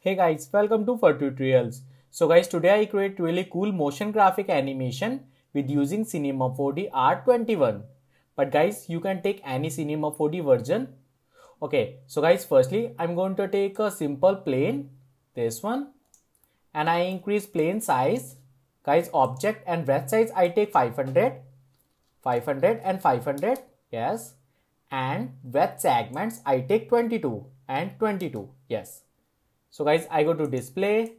Hey guys, welcome to for tutorials. So guys, today I create really cool motion graphic animation with using Cinema 4D R21. But guys, you can take any Cinema 4D version. Okay, so guys, firstly, I'm going to take a simple plane, this one, and I increase plane size. Guys, object and breadth size, I take 500 500 and 500 yes and width segments I take 22 and 22 yes so guys I go to display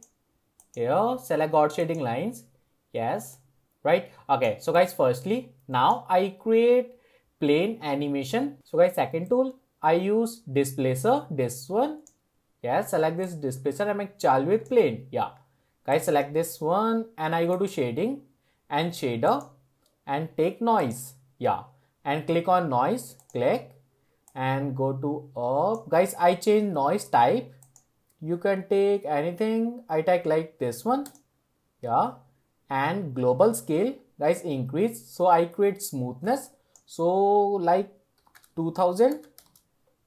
here select God shading lines yes right okay so guys firstly now I create plane animation so guys second tool I use displacer this one yes select this displacer I make child with plane yeah guys select this one and I go to shading and shader and take noise. Yeah. And click on noise. Click and go to up. Guys, I change noise type. You can take anything. I take like this one. Yeah. And global scale guys increase. So I create smoothness. So like 2000.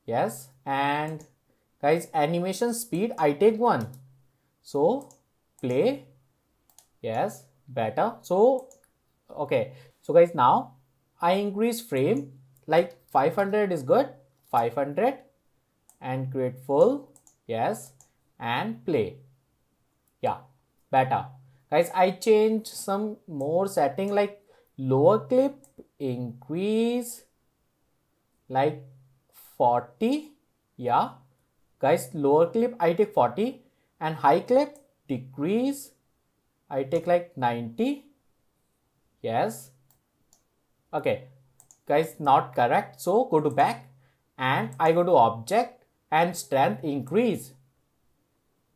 Yes. And guys animation speed I take one. So play yes better so okay so guys, now I increase frame like 500 is good, 500 and create full, yes, and play. Yeah, better. Guys, I change some more setting like lower clip, increase like 40. Yeah, guys, lower clip, I take 40 and high clip, decrease, I take like 90. Yes, okay guys not correct so go to back and I go to object and strength increase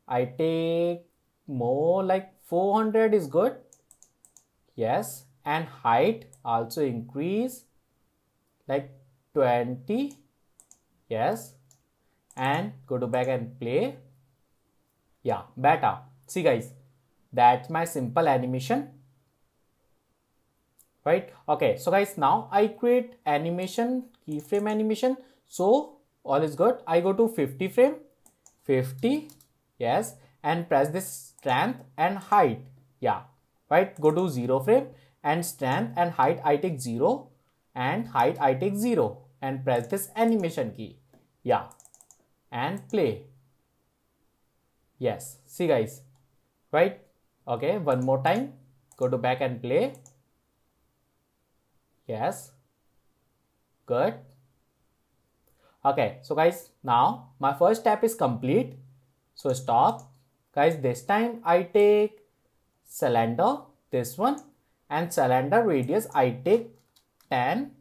I take more like 400 is good yes and height also increase like 20 yes and go to back and play yeah better see guys that's my simple animation right okay so guys now i create animation keyframe animation so all is good i go to 50 frame 50 yes and press this strength and height yeah right go to 0 frame and strength and height i take 0 and height i take 0 and press this animation key yeah and play yes see guys right okay one more time go to back and play Yes. Good. Okay, so guys, now my first step is complete. So stop. Guys, this time I take cylinder, this one, and cylinder radius I take 10.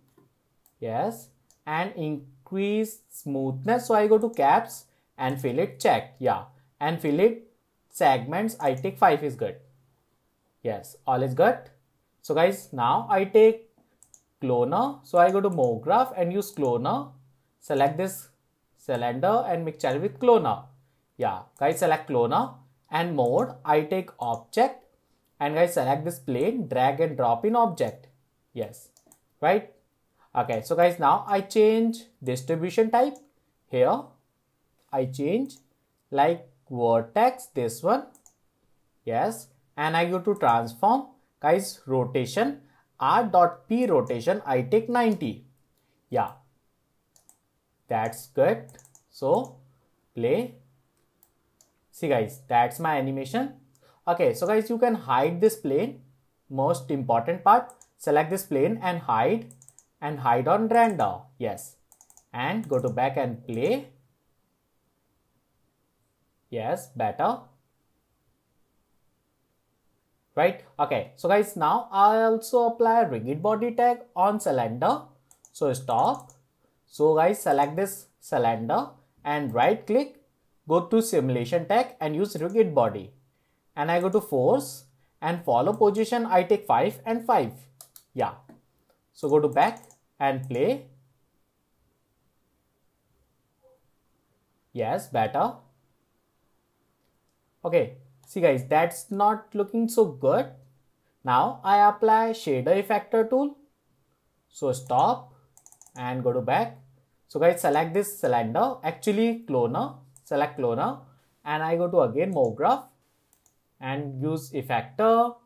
Yes, and increase smoothness. So I go to caps and fillet check. Yeah, and fillet segments I take 5 is good. Yes, all is good. So guys, now I take cloner. So I go to more graph and use cloner. Select this cylinder and mix it with cloner. Yeah, guys select cloner and mode. I take object and guys select this plane, drag and drop in object. Yes, right? Okay, so guys now I change distribution type here. I change like vertex this one. Yes, and I go to transform guys rotation r dot p rotation I take 90. Yeah, that's good. So play. See guys, that's my animation. Okay, so guys, you can hide this plane. Most important part, select this plane and hide and hide on render. Yes, and go to back and play. Yes, better right okay so guys now i also apply rigid body tag on cylinder so stop so guys select this cylinder and right click go to simulation tag and use rigid body and i go to force and follow position i take 5 and 5 yeah so go to back and play yes better okay See guys, that's not looking so good. Now I apply shader effector tool. So stop and go to back. So guys, select this cylinder, actually cloner, select cloner and I go to again more graph and use effector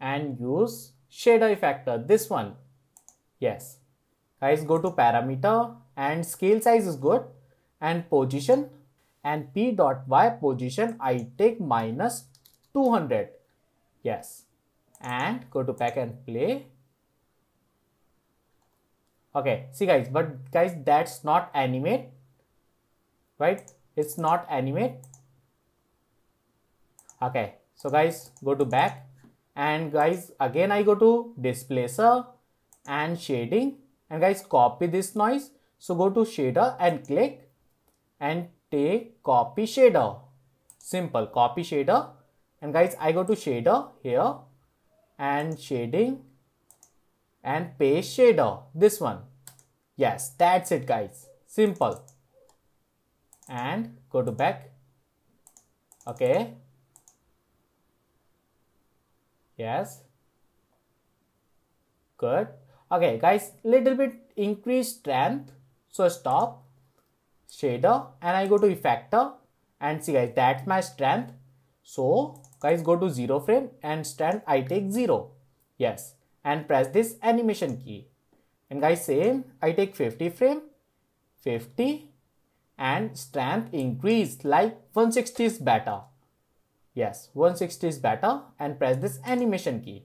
and use shader effector, this one. Yes, guys go to parameter and scale size is good and position and p dot y position I take minus 200. Yes. And go to back and play. Okay, see guys, but guys, that's not animate, right? It's not animate. Okay, so guys, go to back and guys, again, I go to displacer and shading and guys, copy this noise. So go to shader and click and take copy shader. Simple copy shader. And guys, I go to shader here and shading and paste shader. This one. Yes, that's it guys. Simple. And go to back. Okay. Yes. Good. Okay guys, little bit increase strength. So stop shader and I go to effector and see guys that's my strength. So guys go to 0 frame and strength I take 0. Yes and press this animation key. And guys same I take 50 frame 50 and strength increased like 160 is better. Yes 160 is better and press this animation key.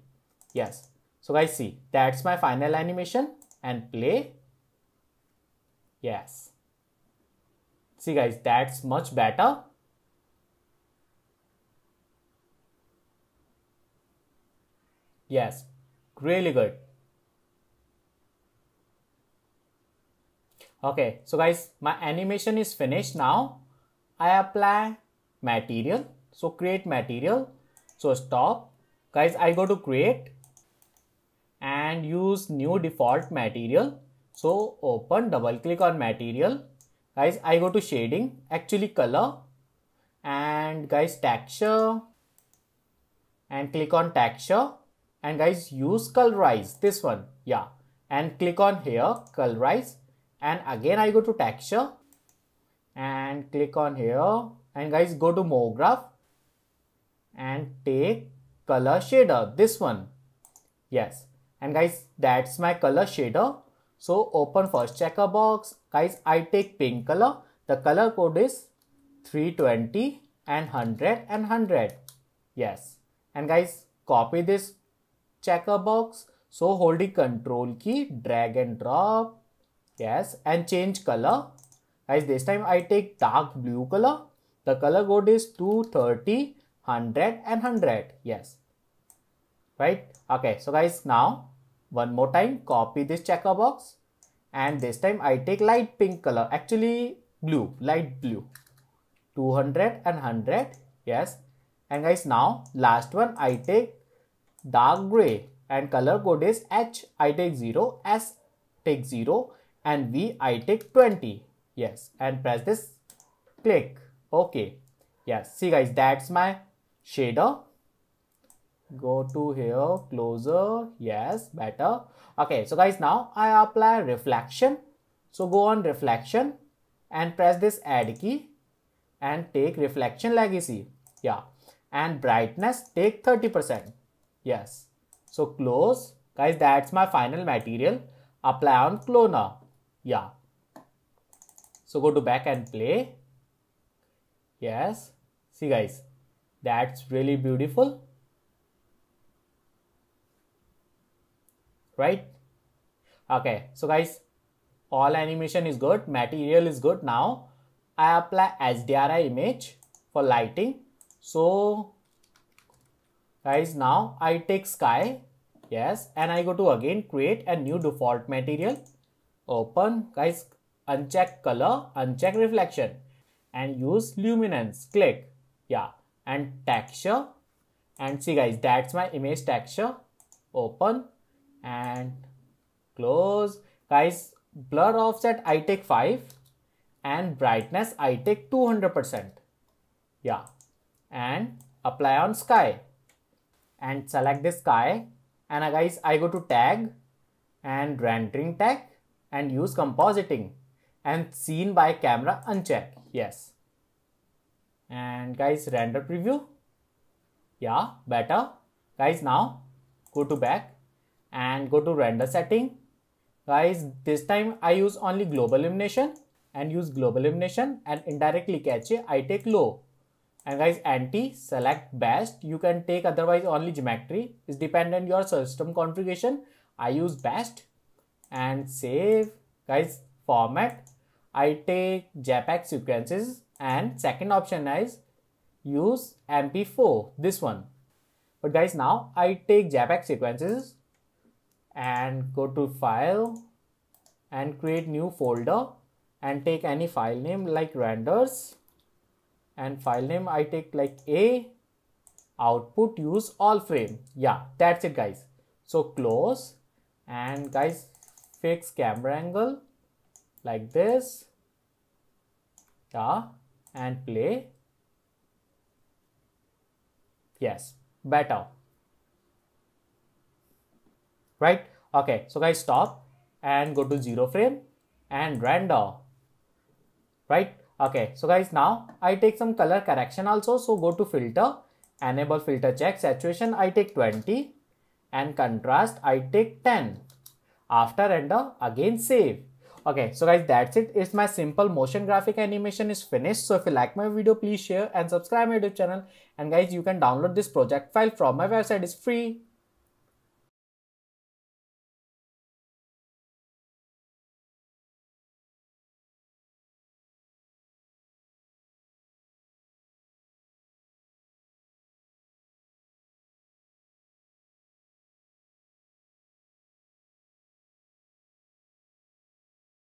Yes so guys see that's my final animation and play. Yes. See guys, that's much better. Yes, really good. Okay, so guys, my animation is finished now. I apply material. So create material. So stop. Guys, I go to create and use new default material. So open, double click on material guys i go to shading actually color and guys texture and click on texture and guys use colorize this one yeah and click on here colorize and again i go to texture and click on here and guys go to more graph and take color shader this one yes and guys that's my color shader so open first checker box. Guys, I take pink color. The color code is 320 and 100 and 100. Yes. And guys, copy this checker box. So holding control key, drag and drop. Yes. And change color. Guys, this time I take dark blue color. The color code is 230, 100 and 100. Yes. Right. Okay. So guys, now one more time, copy this checker box and this time I take light pink color, actually blue, light blue, 200 and 100, yes. And guys, now last one I take dark gray and color code is H, I take 0, S take 0 and V I take 20, yes. And press this click, okay, yes. See guys, that's my shader go to here closer yes better okay so guys now i apply reflection so go on reflection and press this add key and take reflection legacy yeah and brightness take 30 percent yes so close guys that's my final material apply on cloner yeah so go to back and play yes see guys that's really beautiful right? Okay, so guys, all animation is good, material is good. Now I apply SDRI image for lighting. So guys, now I take sky, yes, and I go to again create a new default material. Open, guys, uncheck color, uncheck reflection and use luminance click yeah and texture and see guys that's my image texture open and close. Guys, blur offset I take 5 and brightness I take 200%. Yeah. And apply on sky and select this sky and uh, guys I go to tag and rendering tag and use compositing and seen by camera uncheck. Yes. And guys render preview. Yeah, better. Guys now go to back and go to render setting. Guys, this time I use only global illumination and use global illumination and indirectly catch it, I take low. And guys, anti, select best. You can take otherwise only geometry. It's dependent your system configuration. I use best and save. Guys, format. I take JPEG sequences and second option is use MP4, this one. But guys, now I take JPEG sequences and go to file and create new folder and take any file name like renders and file name I take like a output use all frame yeah that's it guys so close and guys fix camera angle like this yeah and play yes better right? Okay, so guys, stop and go to zero frame and render, right? Okay, so guys, now I take some color correction also. So go to filter, enable filter check, saturation, I take 20 and contrast, I take 10. After render, again save. Okay, so guys, that's it. It's my simple motion graphic animation is finished. So if you like my video, please share and subscribe my YouTube channel. And guys, you can download this project file from my website. It's free.